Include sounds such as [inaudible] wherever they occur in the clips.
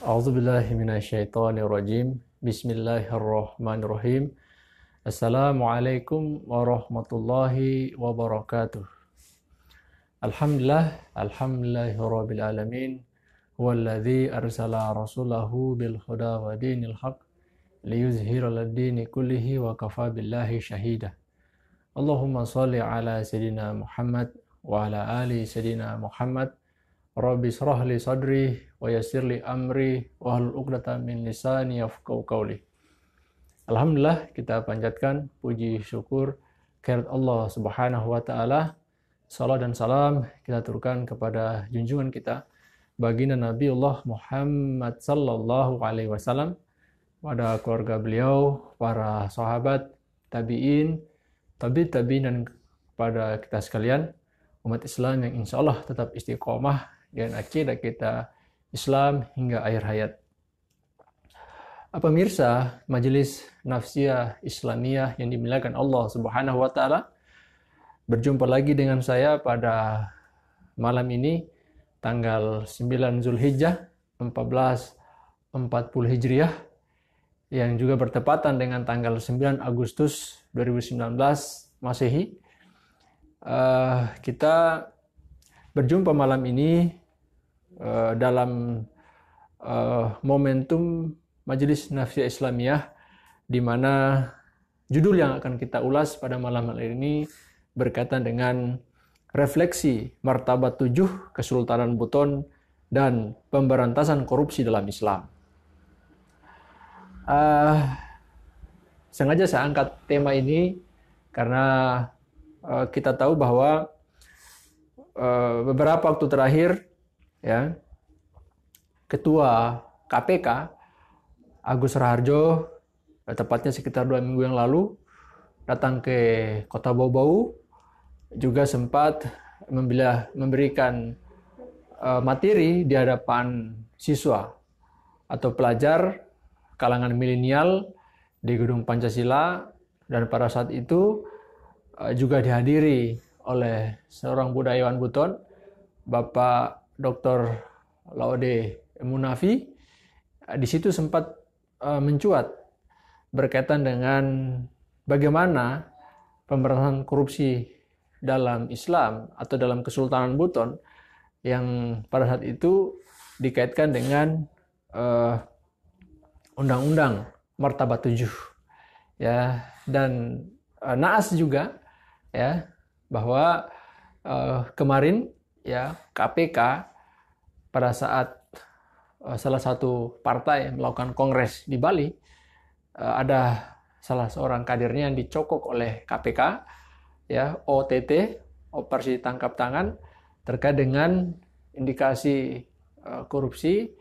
أعوذ بالله من الشيطان الرجيم بسم الله الرحمن الرحيم السلام عليكم ورحمة الله وبركاته الحمد لله الحمد لله رب العالمين هو الذي أرسل رسوله بالهدى ودين الحق ليظهر الدين كله وكفى بالله شهيدا اللهم صل على سيدنا محمد وعلى آل سيدنا محمد Rabbi li sadri wa li amri wa hlul uqdata min lisani yafqahu qawli. Alhamdulillah kita panjatkan puji syukur kehadirat Allah Subhanahu wa taala. Salam dan salam kita turunkan kepada junjungan kita baginda Nabi Allah Muhammad sallallahu alaihi wasallam pada keluarga beliau, para sahabat, tabi'in, tabi tabi'in dan pada kita sekalian umat Islam yang insya Allah tetap istiqomah dan akidah kita Islam hingga akhir hayat. Apa mirsa majelis nafsiyah Islamiyah yang dimuliakan Allah Subhanahu wa taala. Berjumpa lagi dengan saya pada malam ini tanggal 9 Zulhijjah 1440 Hijriah yang juga bertepatan dengan tanggal 9 Agustus 2019 Masehi. Uh, kita berjumpa malam ini Eh, dalam uh, momentum Majelis Nafsiyah Islamiyah di mana judul yang akan kita ulas pada malam hari ini berkaitan dengan refleksi martabat tujuh Kesultanan Buton dan pemberantasan korupsi dalam Islam. Uh, sengaja saya angkat tema ini karena uh, kita tahu bahwa uh, beberapa waktu terakhir ya ketua KPK Agus Raharjo eh, tepatnya sekitar dua minggu yang lalu datang ke Kota Bau-Bau juga sempat membilah, memberikan eh, materi di hadapan siswa atau pelajar kalangan milenial di Gedung Pancasila dan pada saat itu eh, juga dihadiri oleh seorang budayawan Buton Bapak Dr. Laode Munafi eh, di situ sempat eh, mencuat berkaitan dengan bagaimana pemberantasan korupsi dalam Islam atau dalam Kesultanan Buton yang pada saat itu dikaitkan dengan undang eh, undang-undang martabat tujuh ya dan naas juga ya bahwa kemarin ya KPK pada saat eh, salah satu partai melakukan kongres di Bali eh, ada salah seorang kadernya yang dicokok oleh KPK ya OTT operasi tangkap tangan terkait dengan indikasi eh, korupsi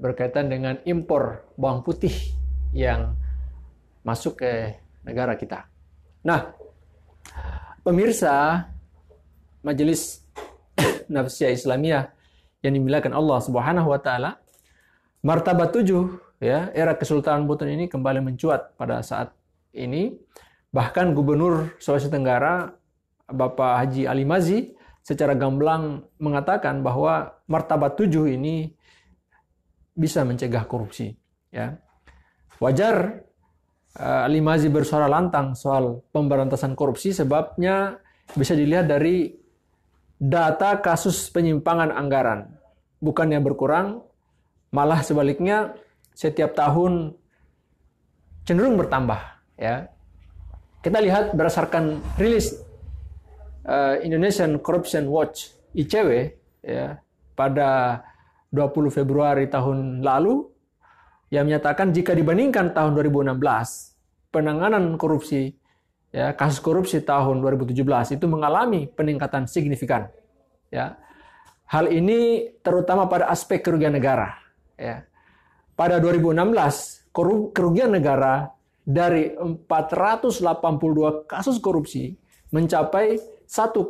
berkaitan dengan impor bawang putih yang masuk ke negara kita. Nah, pemirsa Majelis [coughs] nafsiyah Islamiyah yang dimiliki Allah Subhanahu wa taala, martabat tujuh ya, era Kesultanan Buton ini kembali mencuat pada saat ini. Bahkan Gubernur Sulawesi Tenggara Bapak Haji Ali Mazi secara gamblang mengatakan bahwa martabat tujuh ini bisa mencegah korupsi. Ya, wajar eh, Ali Mazi bersuara lantang soal pemberantasan korupsi sebabnya bisa dilihat dari data kasus penyimpangan anggaran. Bukannya berkurang, malah sebaliknya setiap tahun cenderung bertambah. Ya, kita lihat berdasarkan rilis eh, Indonesian Corruption Watch ICW ya pada 20 Februari tahun lalu yang menyatakan jika dibandingkan tahun 2016 penanganan korupsi ya kasus korupsi tahun 2017 itu mengalami peningkatan signifikan. Ya. Hal ini terutama pada aspek kerugian negara. Ya. Pada 2016 kerugian negara dari 482 kasus korupsi mencapai 1,5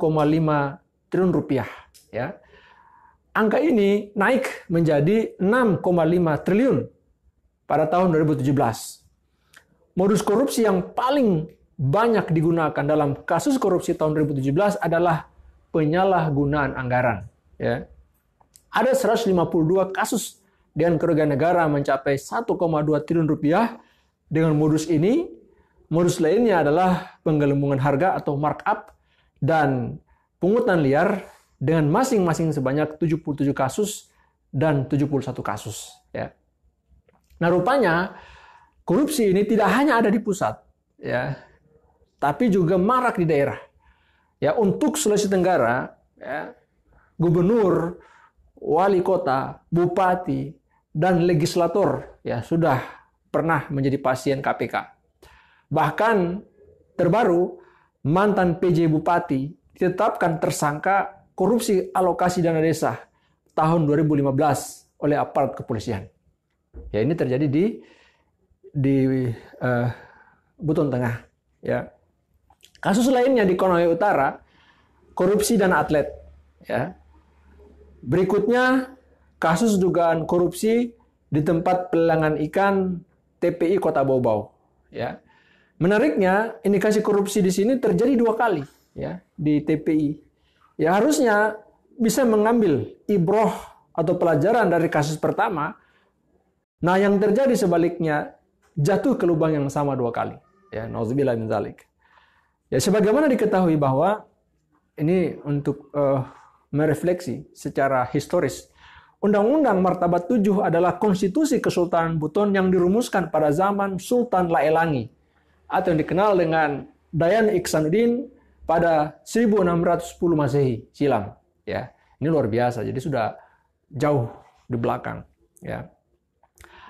triliun rupiah. Ya. Angka ini naik menjadi 6,5 triliun pada tahun 2017. Modus korupsi yang paling banyak digunakan dalam kasus korupsi tahun 2017 adalah penyalahgunaan anggaran. Ya. Ada 152 kasus dengan kerugian negara mencapai 1,2 triliun rupiah dengan modus ini. Modus lainnya adalah penggelembungan harga atau markup dan pungutan liar dengan masing-masing sebanyak 77 kasus dan 71 kasus. Ya. Nah rupanya korupsi ini tidak hanya ada di pusat, ya tapi juga marak di daerah. Ya, untuk Sulawesi Tenggara, ya, gubernur, wali kota, bupati, dan legislator ya sudah pernah menjadi pasien KPK. Bahkan terbaru mantan PJ Bupati ditetapkan tersangka korupsi alokasi dana desa tahun 2015 oleh aparat kepolisian. Ya ini terjadi di di uh, Buton Tengah ya. Kasus lainnya di Konawe Utara, korupsi dan atlet. Ya. Berikutnya, kasus dugaan korupsi di tempat pelelangan ikan TPI Kota Bobau. Ya. Menariknya, indikasi korupsi di sini terjadi dua kali ya di TPI. Ya harusnya bisa mengambil ibroh atau pelajaran dari kasus pertama. Nah, yang terjadi sebaliknya jatuh ke lubang yang sama dua kali. Ya, nauzubillah min zalik. Ya sebagaimana diketahui bahwa ini untuk uh, merefleksi secara historis. Undang-Undang Martabat 7 adalah konstitusi Kesultanan Buton yang dirumuskan pada zaman Sultan Laelangi atau yang dikenal dengan Dayan Iksanuddin pada 1610 Masehi silam ya. Ini luar biasa. Jadi sudah jauh di belakang ya.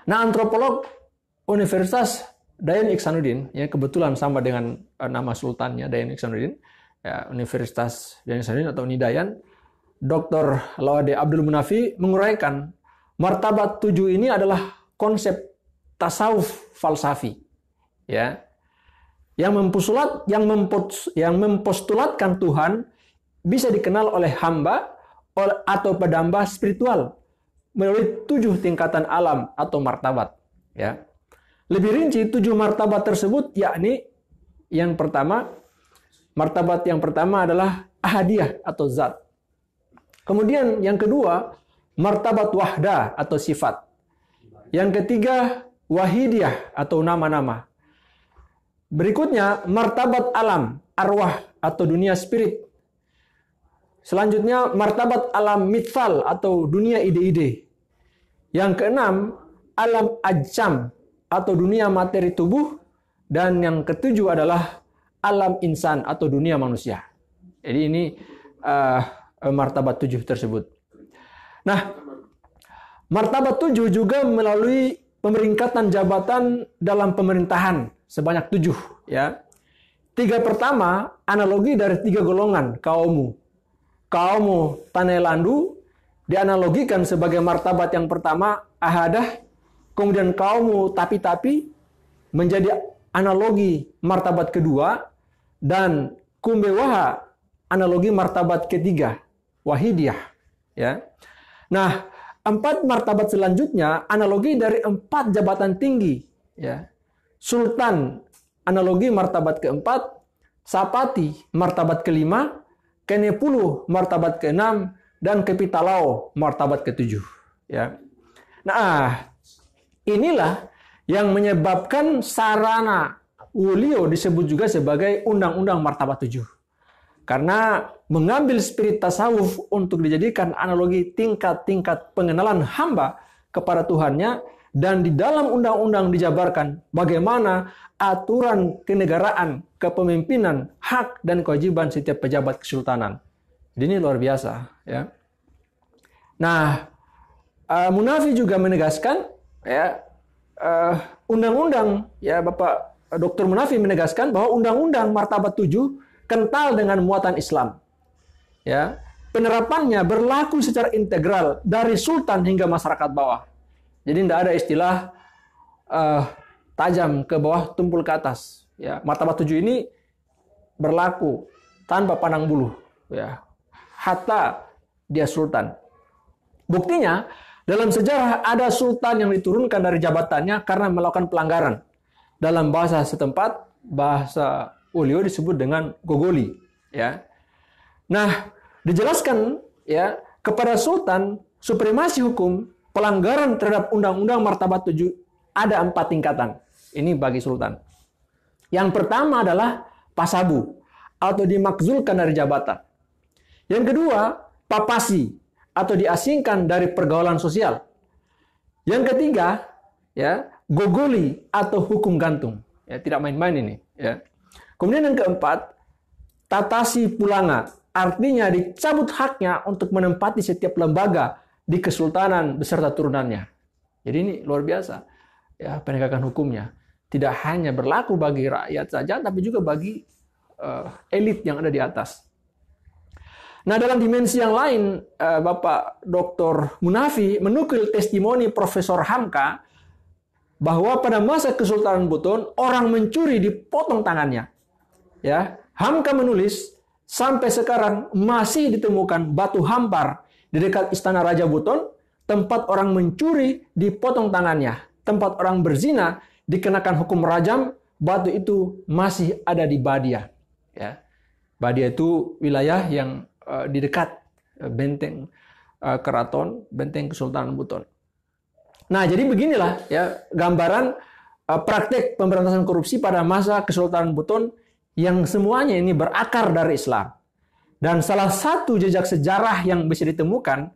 Nah, antropolog Universitas Dayan Iksanuddin, ya kebetulan sama dengan eh, nama sultannya Dayan Iksanuddin, ya, Universitas Dayan Iksanuddin atau Nidayan, Dr. Lawade Abdul Munafi menguraikan martabat tujuh ini adalah konsep tasawuf falsafi, ya yang mempusulat, yang mempus, yang mempostulatkan Tuhan bisa dikenal oleh hamba atau pedamba spiritual melalui tujuh tingkatan alam atau martabat ya lebih rinci tujuh martabat tersebut yakni yang pertama martabat yang pertama adalah ahadiah atau zat. Kemudian yang kedua martabat wahda atau sifat. Yang ketiga wahidiyah atau nama-nama. Berikutnya martabat alam, arwah atau dunia spirit. Selanjutnya martabat alam mitfal atau dunia ide-ide. Yang keenam alam ajam atau dunia materi tubuh dan yang ketujuh adalah alam insan atau dunia manusia. Jadi ini uh, martabat tujuh tersebut. Nah, martabat tujuh juga melalui pemeringkatan jabatan dalam pemerintahan sebanyak tujuh. Ya, tiga pertama analogi dari tiga golongan kaummu. Kaummu tanelandu dianalogikan sebagai martabat yang pertama ahadah kemudian kaummu tapi-tapi menjadi analogi martabat kedua dan kumbewaha analogi martabat ketiga wahidiyah ya. Nah, empat martabat selanjutnya analogi dari empat jabatan tinggi ya. Sultan analogi martabat keempat, sapati martabat kelima, kenepuluh martabat keenam dan kepitalau martabat ketujuh ya. Nah, Inilah yang menyebabkan sarana Wulio disebut juga sebagai Undang-Undang Martabat Tujuh. Karena mengambil spirit tasawuf untuk dijadikan analogi tingkat-tingkat pengenalan hamba kepada Tuhannya dan di dalam undang-undang dijabarkan bagaimana aturan kenegaraan, kepemimpinan, hak dan kewajiban setiap pejabat kesultanan. Jadi ini luar biasa ya. Nah, eh, Munafi juga menegaskan ya eh, undang-undang uh, ya Bapak eh, Dr. Munafi menegaskan bahwa undang-undang martabat 7 kental dengan muatan Islam. Ya, penerapannya berlaku secara integral dari sultan hingga masyarakat bawah. Jadi tidak ada istilah uh, tajam ke bawah tumpul ke atas. Ya, martabat 7 ini berlaku tanpa pandang bulu. Ya, hatta dia sultan. Buktinya dalam sejarah ada sultan yang diturunkan dari jabatannya karena melakukan pelanggaran. Dalam bahasa setempat, bahasa Ulio disebut dengan gogoli, ya. Nah, dijelaskan ya kepada sultan supremasi hukum pelanggaran terhadap undang-undang martabat 7 ada empat tingkatan. Ini bagi sultan. Yang pertama adalah pasabu atau dimakzulkan dari jabatan. Yang kedua, papasi atau diasingkan dari pergaulan sosial. Yang ketiga, ya, goguli atau hukum gantung. Ya, tidak main-main ini, ya. Kemudian yang keempat, tatasi pulanga. Artinya dicabut haknya untuk menempati setiap lembaga di kesultanan beserta turunannya. Jadi ini luar biasa ya penegakan hukumnya. Tidak hanya berlaku bagi rakyat saja tapi juga bagi uh, elit yang ada di atas. Nah, dalam dimensi yang lain, eh, Bapak Dr. Munafi menukil testimoni Profesor Hamka bahwa pada masa Kesultanan Buton, orang mencuri dipotong tangannya. Ya, Hamka menulis, sampai sekarang masih ditemukan batu hampar di dekat Istana Raja Buton, tempat orang mencuri dipotong tangannya, tempat orang berzina dikenakan hukum rajam, batu itu masih ada di Badia. Ya. Badia itu wilayah yang Eh, di dekat eh, benteng eh, keraton, benteng Kesultanan Buton. Nah, jadi beginilah ya gambaran praktek pemberantasan korupsi pada masa Kesultanan Buton yang semuanya ini berakar dari Islam. Dan salah satu jejak sejarah yang bisa ditemukan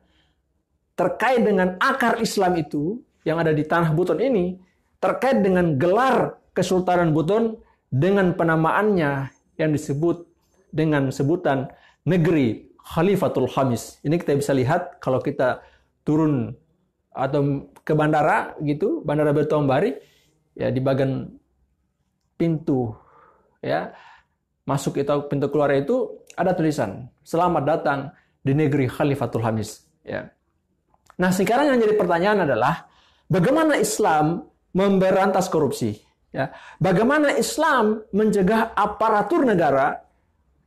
terkait dengan akar Islam itu yang ada di tanah Buton ini terkait dengan gelar Kesultanan Buton dengan penamaannya yang disebut dengan sebutan negeri Khalifatul Hamis. Ini kita bisa lihat kalau kita turun atau ke bandara gitu, Bandara Bertombari ya di bagian pintu ya masuk itu pintu keluar itu ada tulisan selamat datang di negeri Khalifatul Hamis ya. Nah, sekarang yang jadi pertanyaan adalah bagaimana Islam memberantas korupsi? Ya, bagaimana Islam mencegah aparatur negara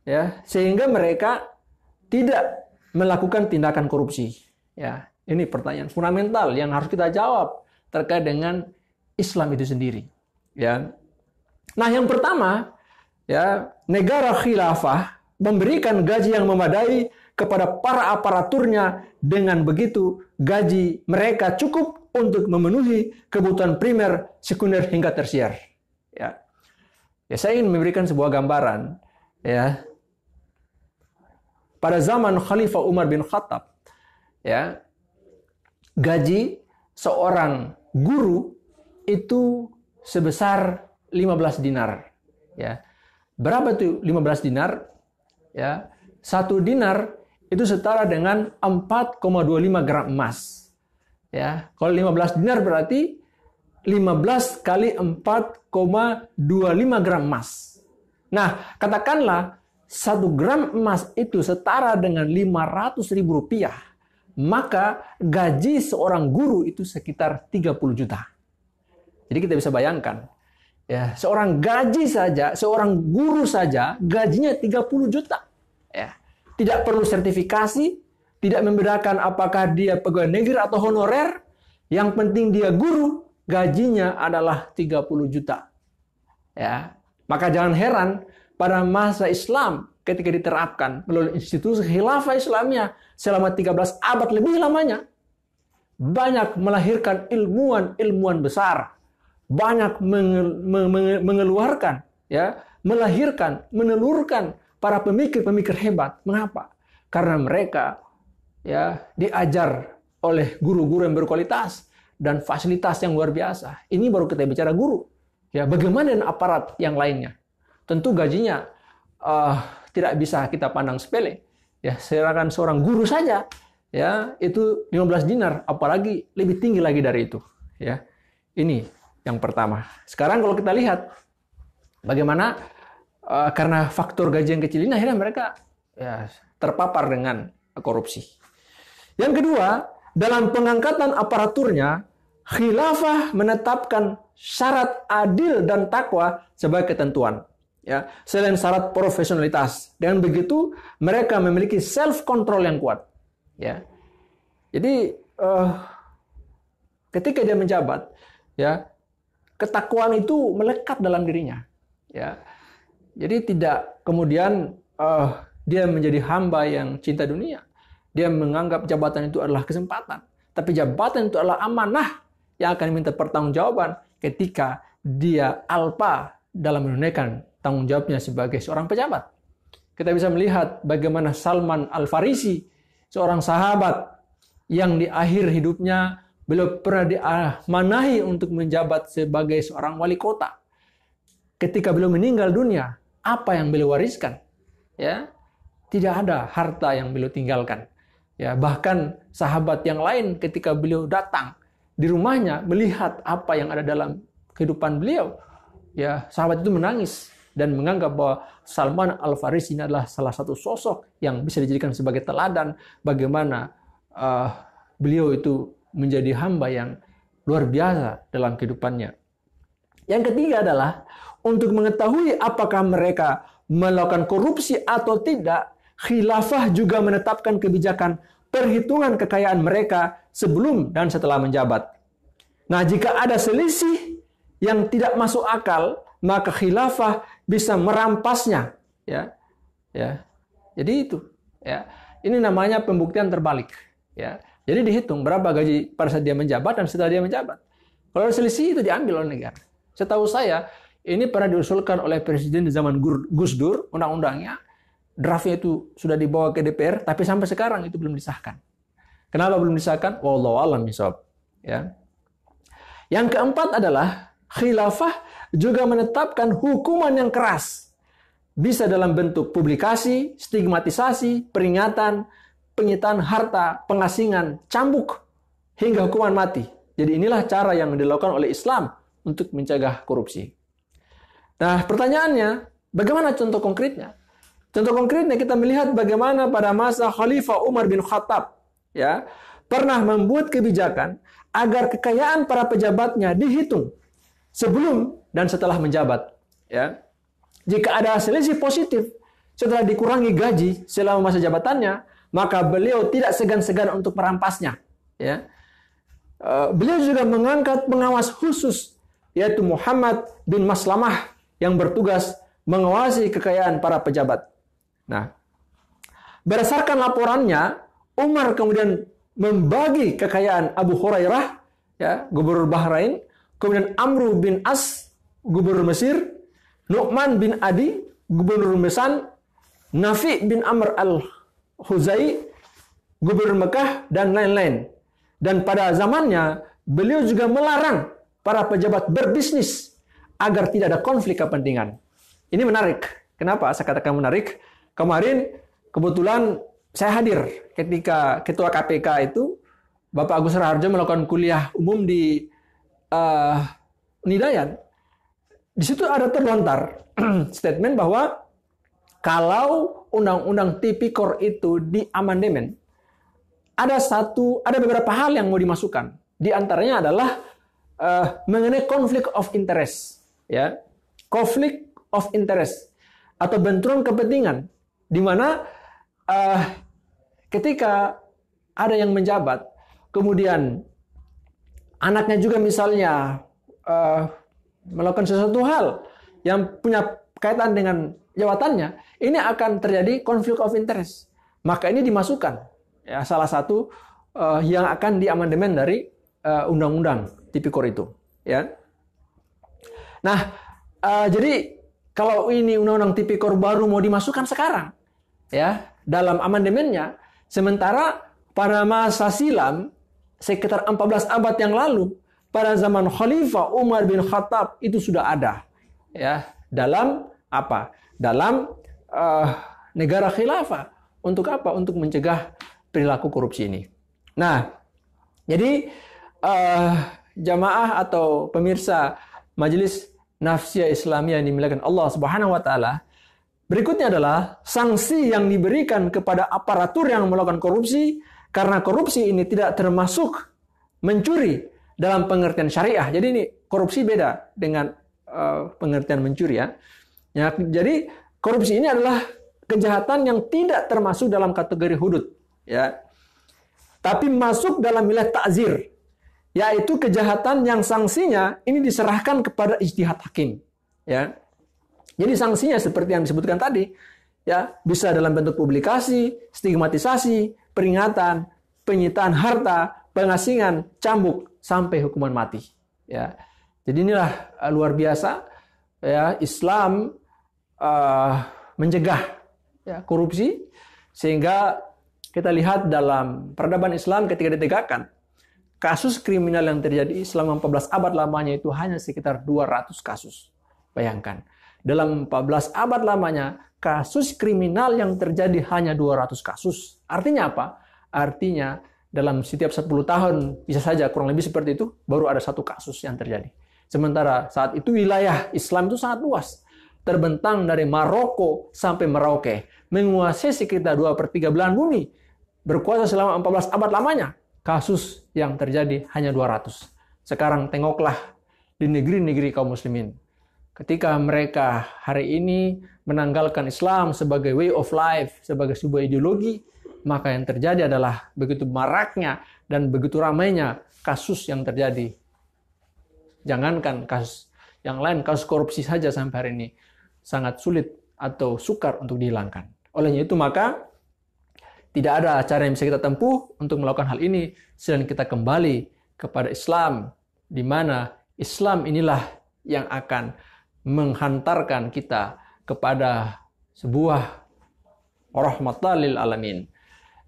ya sehingga mereka tidak melakukan tindakan korupsi ya ini pertanyaan fundamental yang harus kita jawab terkait dengan Islam itu sendiri ya nah yang pertama ya negara khilafah memberikan gaji yang memadai kepada para aparaturnya dengan begitu gaji mereka cukup untuk memenuhi kebutuhan primer, sekunder hingga tersier. Ya. Ya saya ingin memberikan sebuah gambaran ya pada zaman Khalifah Umar bin Khattab, ya, gaji seorang guru itu sebesar 15 dinar, ya. Berapa itu 15 dinar? Ya, satu dinar itu setara dengan 4,25 gram emas. Ya, kalau 15 dinar berarti 15 kali 4,25 gram emas. Nah, katakanlah satu gram emas itu setara dengan 500 ribu rupiah, maka gaji seorang guru itu sekitar 30 juta. Jadi kita bisa bayangkan, ya seorang gaji saja, seorang guru saja gajinya 30 juta. Ya, tidak perlu sertifikasi, tidak membedakan apakah dia pegawai negeri atau honorer, yang penting dia guru, gajinya adalah 30 juta. Ya, maka jangan heran pada masa Islam ketika diterapkan melalui institusi khilafah Islamnya selama 13 abad lebih lamanya banyak melahirkan ilmuwan-ilmuwan besar, banyak mengeluarkan ya, melahirkan, menelurkan para pemikir-pemikir hebat. Mengapa? Karena mereka ya diajar oleh guru-guru yang berkualitas dan fasilitas yang luar biasa. Ini baru kita bicara guru. Ya, bagaimana dengan aparat yang lainnya? Tentu gajinya uh, tidak bisa kita pandang sepele. Ya, serahkan seorang guru saja ya itu 15 dinar apalagi lebih tinggi lagi dari itu ya ini yang pertama sekarang kalau kita lihat bagaimana uh, karena faktor gaji yang kecil ini akhirnya mereka ya terpapar dengan korupsi yang kedua dalam pengangkatan aparaturnya khilafah menetapkan syarat adil dan takwa sebagai ketentuan. Ya, selain syarat profesionalitas. Dengan begitu mereka memiliki self control yang kuat. Ya. Jadi uh, ketika dia menjabat, ya ketakwaan itu melekat dalam dirinya. Ya. Jadi tidak kemudian uh, dia menjadi hamba yang cinta dunia. Dia menganggap jabatan itu adalah kesempatan, tapi jabatan itu adalah amanah yang akan minta pertanggungjawaban ketika dia alpa dalam menunaikan tanggung jawabnya sebagai seorang pejabat. Kita bisa melihat bagaimana Salman Al-Farisi, seorang sahabat yang di akhir hidupnya belum pernah diamanahi untuk menjabat sebagai seorang wali kota. Ketika beliau meninggal dunia, apa yang beliau wariskan? Ya, tidak ada harta yang beliau tinggalkan. Ya, bahkan sahabat yang lain ketika beliau datang di rumahnya melihat apa yang ada dalam kehidupan beliau, ya sahabat itu menangis dan menganggap bahwa Salman Al Farisi ini adalah salah satu sosok yang bisa dijadikan sebagai teladan bagaimana uh, beliau itu menjadi hamba yang luar biasa dalam kehidupannya. Yang ketiga adalah untuk mengetahui apakah mereka melakukan korupsi atau tidak, khilafah juga menetapkan kebijakan perhitungan kekayaan mereka sebelum dan setelah menjabat. Nah, jika ada selisih yang tidak masuk akal, maka khilafah bisa merampasnya, ya. Ya. Jadi itu, ya. Ini namanya pembuktian terbalik, ya. Jadi dihitung berapa gaji pada saat dia menjabat dan setelah dia menjabat. Kalau ada selisih itu diambil oleh negara. Setahu saya, ini pernah diusulkan oleh presiden di zaman Gus Dur undang-undangnya draftnya itu sudah dibawa ke DPR, tapi sampai sekarang itu belum disahkan. Kenapa belum disahkan? Wallahu alam misal. Ya. Yang keempat adalah khilafah juga menetapkan hukuman yang keras. Bisa dalam bentuk publikasi, stigmatisasi, peringatan, penyitaan harta, pengasingan, cambuk, hingga hukuman mati. Jadi inilah cara yang dilakukan oleh Islam untuk mencegah korupsi. Nah pertanyaannya, bagaimana contoh konkretnya? Contoh konkretnya kita melihat bagaimana pada masa Khalifah Umar bin Khattab ya pernah membuat kebijakan agar kekayaan para pejabatnya dihitung sebelum dan setelah menjabat ya. Jika ada selisih positif setelah dikurangi gaji selama masa jabatannya, maka beliau tidak segan-segan untuk merampasnya ya. E, beliau juga mengangkat pengawas khusus yaitu Muhammad bin Maslamah yang bertugas mengawasi kekayaan para pejabat. Nah, berdasarkan laporannya, Umar kemudian membagi kekayaan Abu Hurairah, ya, gubernur Bahrain, kemudian Amru bin As, gubernur Mesir, Nu'man bin Adi, gubernur Mesan, Nafi bin Amr al-Huzai, gubernur Mekah, dan lain-lain. Dan pada zamannya, beliau juga melarang para pejabat berbisnis agar tidak ada konflik kepentingan. Ini menarik. Kenapa saya katakan menarik? Kemarin kebetulan saya hadir ketika Ketua KPK itu Bapak Agus Raharjo melakukan kuliah umum di uh, Nidayan. Di situ ada terlontar [clears throat] statement bahwa kalau undang-undang tipikor itu diamandemen, ada satu, ada beberapa hal yang mau dimasukkan. Di antaranya adalah uh, mengenai konflik of interest, ya, konflik of interest atau benturan kepentingan Dimana uh, eh, ketika ada yang menjabat, kemudian anaknya juga misalnya uh, melakukan sesuatu hal yang punya kaitan dengan jawatannya, ini akan terjadi konflik of interest. Maka ini dimasukkan ya salah satu uh, yang akan diamandemen dari uh, undang-undang tipikor itu, ya. Nah, uh, jadi kalau ini undang-undang tipikor baru mau dimasukkan sekarang, ya dalam amandemennya sementara pada masa silam sekitar 14 abad yang lalu pada zaman Khalifah Umar bin Khattab itu sudah ada ya dalam apa dalam uh, negara khilafah untuk apa untuk mencegah perilaku korupsi ini nah jadi uh, jamaah atau pemirsa majelis nafsiyah Islamiyah yang dimiliki Allah Subhanahu wa taala Berikutnya adalah sanksi yang diberikan kepada aparatur yang melakukan korupsi karena korupsi ini tidak termasuk mencuri dalam pengertian syariah. Jadi ini korupsi beda dengan uh, pengertian mencuri ya. ya. Jadi korupsi ini adalah kejahatan yang tidak termasuk dalam kategori hudud ya. Tapi masuk dalam wilayah takzir yaitu kejahatan yang sanksinya ini diserahkan kepada ijtihad hakim ya. Jadi sanksinya seperti yang disebutkan tadi, ya bisa dalam bentuk publikasi, stigmatisasi, peringatan, penyitaan harta, pengasingan, cambuk sampai hukuman mati. Ya. Jadi inilah eh, luar biasa ya Islam uh, mencegah ya, korupsi sehingga kita lihat dalam peradaban Islam ketika ditegakkan kasus kriminal yang terjadi selama 14 abad lamanya itu hanya sekitar 200 kasus. Bayangkan. Dalam 14 abad lamanya, kasus kriminal yang terjadi hanya 200 kasus. Artinya apa? Artinya dalam setiap 10 tahun bisa saja kurang lebih seperti itu baru ada satu kasus yang terjadi. Sementara saat itu wilayah Islam itu sangat luas. Terbentang dari Maroko sampai Merauke. Menguasai sekitar 2 per 3 belahan bumi. Berkuasa selama 14 abad lamanya. Kasus yang terjadi hanya 200. Sekarang tengoklah di negeri-negeri kaum muslimin ketika mereka hari ini menanggalkan Islam sebagai way of life, sebagai sebuah ideologi, maka yang terjadi adalah begitu maraknya dan begitu ramainya kasus yang terjadi. Jangankan kasus yang lain, kasus korupsi saja sampai hari ini sangat sulit atau sukar untuk dihilangkan. Olehnya itu maka tidak ada cara yang bisa kita tempuh untuk melakukan hal ini selain kita kembali kepada Islam di mana Islam inilah yang akan menghantarkan kita kepada sebuah rahmatalil alamin.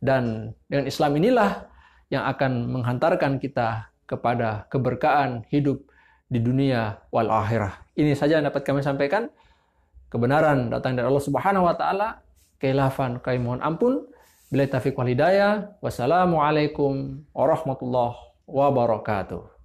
Dan dengan Islam inilah yang akan menghantarkan kita kepada keberkahan hidup di dunia wal akhirah. Ini saja yang dapat kami sampaikan. Kebenaran datang dari Allah Subhanahu wa taala, keilafan kami mohon ampun. Bila taufiq wal hidayah. Wassalamualaikum warahmatullahi wabarakatuh.